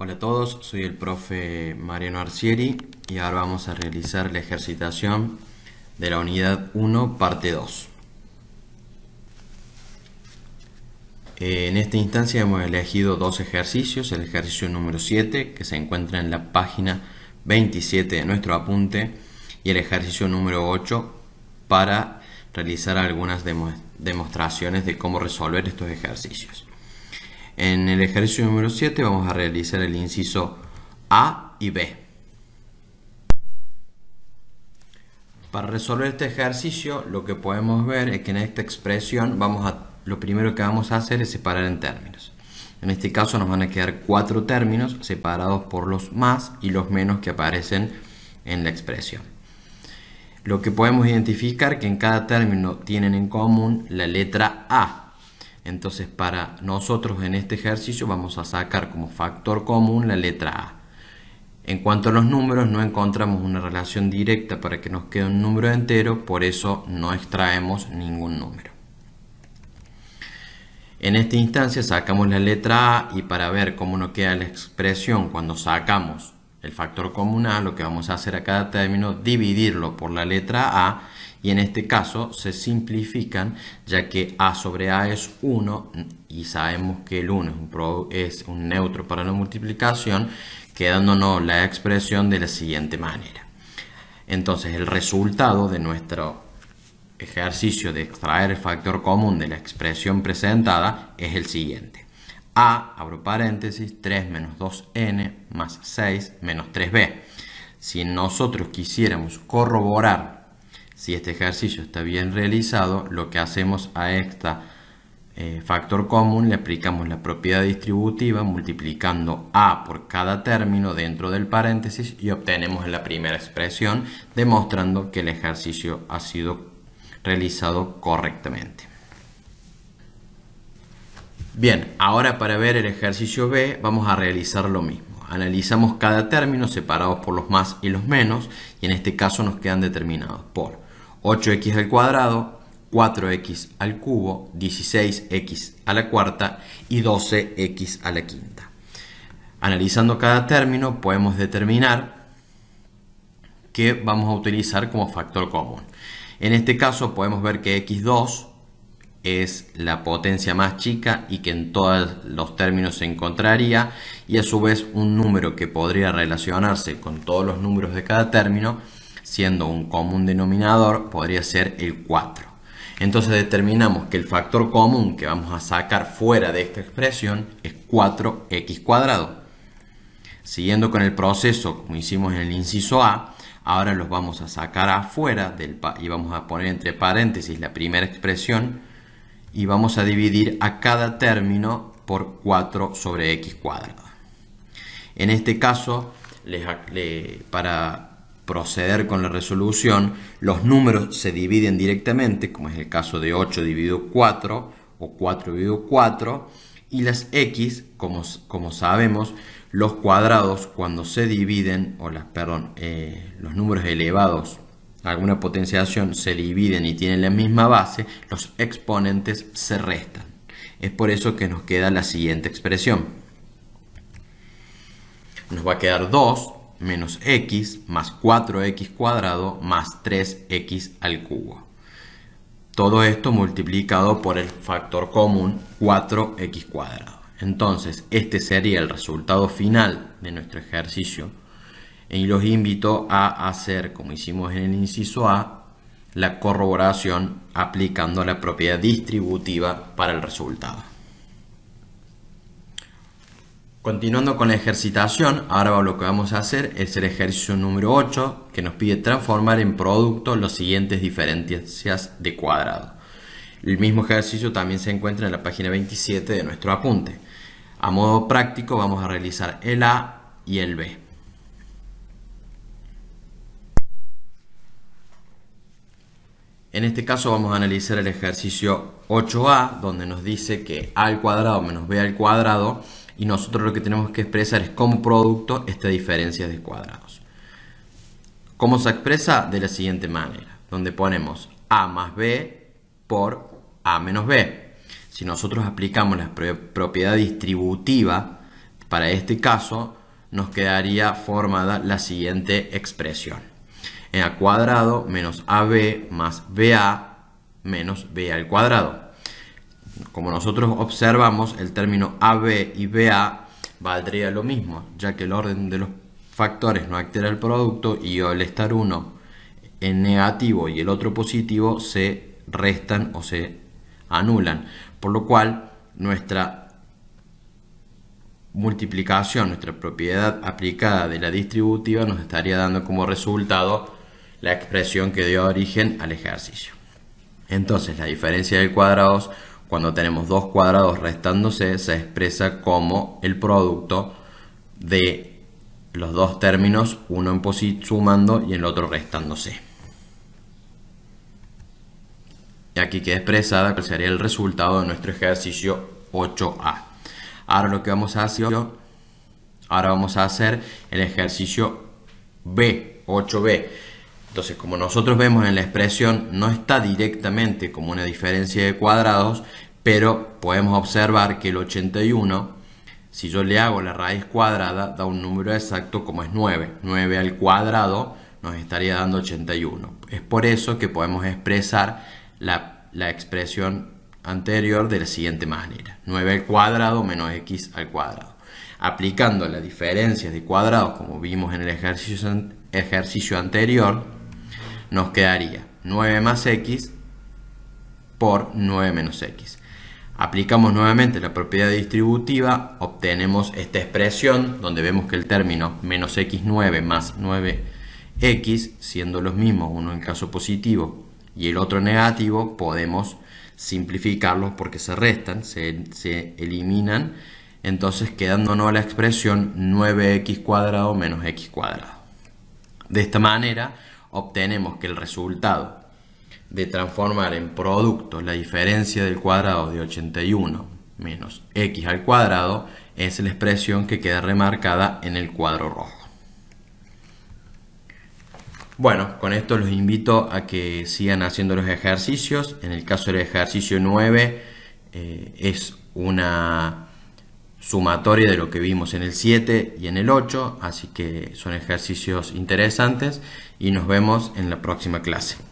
Hola a todos, soy el profe Mariano Arcieri y ahora vamos a realizar la ejercitación de la unidad 1, parte 2. Eh, en esta instancia hemos elegido dos ejercicios, el ejercicio número 7 que se encuentra en la página 27 de nuestro apunte y el ejercicio número 8 para realizar algunas demostraciones de cómo resolver estos ejercicios. En el ejercicio número 7 vamos a realizar el inciso A y B. Para resolver este ejercicio lo que podemos ver es que en esta expresión vamos a, lo primero que vamos a hacer es separar en términos. En este caso nos van a quedar cuatro términos separados por los más y los menos que aparecen en la expresión. Lo que podemos identificar que en cada término tienen en común la letra A, entonces para nosotros en este ejercicio vamos a sacar como factor común la letra A. En cuanto a los números no encontramos una relación directa para que nos quede un número entero, por eso no extraemos ningún número. En esta instancia sacamos la letra A y para ver cómo nos queda la expresión cuando sacamos el factor común A, lo que vamos a hacer a cada término, dividirlo por la letra A y en este caso se simplifican ya que A sobre A es 1 y sabemos que el 1 es un neutro para la multiplicación, quedándonos la expresión de la siguiente manera. Entonces el resultado de nuestro ejercicio de extraer el factor común de la expresión presentada es el siguiente. A, abro paréntesis, 3 menos 2n más 6 menos 3b. Si nosotros quisiéramos corroborar si este ejercicio está bien realizado, lo que hacemos a este factor común le aplicamos la propiedad distributiva multiplicando a por cada término dentro del paréntesis y obtenemos la primera expresión demostrando que el ejercicio ha sido realizado correctamente. Bien, ahora para ver el ejercicio B vamos a realizar lo mismo analizamos cada término separados por los más y los menos y en este caso nos quedan determinados por 8x al cuadrado, 4x al cubo, 16x a la cuarta y 12x a la quinta. Analizando cada término podemos determinar que vamos a utilizar como factor común. En este caso podemos ver que x2 es la potencia más chica y que en todos los términos se encontraría y a su vez un número que podría relacionarse con todos los números de cada término siendo un común denominador, podría ser el 4. Entonces determinamos que el factor común que vamos a sacar fuera de esta expresión es 4x cuadrado. Siguiendo con el proceso como hicimos en el inciso A, ahora los vamos a sacar afuera del y vamos a poner entre paréntesis la primera expresión y vamos a dividir a cada término por 4 sobre x cuadrado. En este caso, para proceder con la resolución, los números se dividen directamente, como es el caso de 8 dividido 4 o 4 dividido 4, y las x, como, como sabemos, los cuadrados cuando se dividen, o las, perdón, eh, los números elevados alguna potenciación se dividen y tienen la misma base, los exponentes se restan. Es por eso que nos queda la siguiente expresión. Nos va a quedar 2 menos x más 4x cuadrado más 3x al cubo. Todo esto multiplicado por el factor común 4x cuadrado. Entonces, este sería el resultado final de nuestro ejercicio. Y los invito a hacer, como hicimos en el inciso A, la corroboración aplicando la propiedad distributiva para el resultado. Continuando con la ejercitación, ahora lo que vamos a hacer es el ejercicio número 8 que nos pide transformar en producto los siguientes diferencias de cuadrado. El mismo ejercicio también se encuentra en la página 27 de nuestro apunte. A modo práctico vamos a realizar el A y el B. En este caso vamos a analizar el ejercicio 8A donde nos dice que A al cuadrado menos B al cuadrado y nosotros lo que tenemos que expresar es como producto esta diferencia de cuadrados. ¿Cómo se expresa? De la siguiente manera, donde ponemos a más b por a menos b. Si nosotros aplicamos la propiedad distributiva, para este caso nos quedaría formada la siguiente expresión. En a cuadrado menos ab más ba menos b al cuadrado como nosotros observamos, el término AB y BA valdría lo mismo, ya que el orden de los factores no altera el producto y al estar uno en negativo y el otro positivo se restan o se anulan. Por lo cual, nuestra multiplicación, nuestra propiedad aplicada de la distributiva nos estaría dando como resultado la expresión que dio origen al ejercicio. Entonces, la diferencia de cuadrados cuando tenemos dos cuadrados restándose, se expresa como el producto de los dos términos, uno en sumando y el otro restándose. Y aquí queda expresada cuál sería el resultado de nuestro ejercicio 8A. Ahora lo que vamos a hacer, ahora vamos a hacer el ejercicio B, 8B. Entonces, como nosotros vemos en la expresión, no está directamente como una diferencia de cuadrados, pero podemos observar que el 81, si yo le hago la raíz cuadrada, da un número exacto como es 9. 9 al cuadrado nos estaría dando 81. Es por eso que podemos expresar la, expresión anterior de la siguiente manera. 9 al cuadrado menos x al cuadrado. Aplicando las diferencias de cuadrados como vimos en el ejercicio, ejercicio anterior, nos quedaría 9 más x por 9 menos x. Aplicamos nuevamente la propiedad distributiva, obtenemos esta expresión donde vemos que el término menos x9 más 9x, siendo los mismos, uno en caso positivo y el otro negativo, podemos simplificarlos porque se restan, se, se eliminan, entonces quedándonos la expresión 9x cuadrado menos x cuadrado. De esta manera obtenemos que el resultado de transformar en producto la diferencia del cuadrado de 81 menos x al cuadrado es la expresión que queda remarcada en el cuadro rojo. Bueno, con esto los invito a que sigan haciendo los ejercicios. En el caso del ejercicio 9 eh, es una sumatoria de lo que vimos en el 7 y en el 8, así que son ejercicios interesantes y nos vemos en la próxima clase.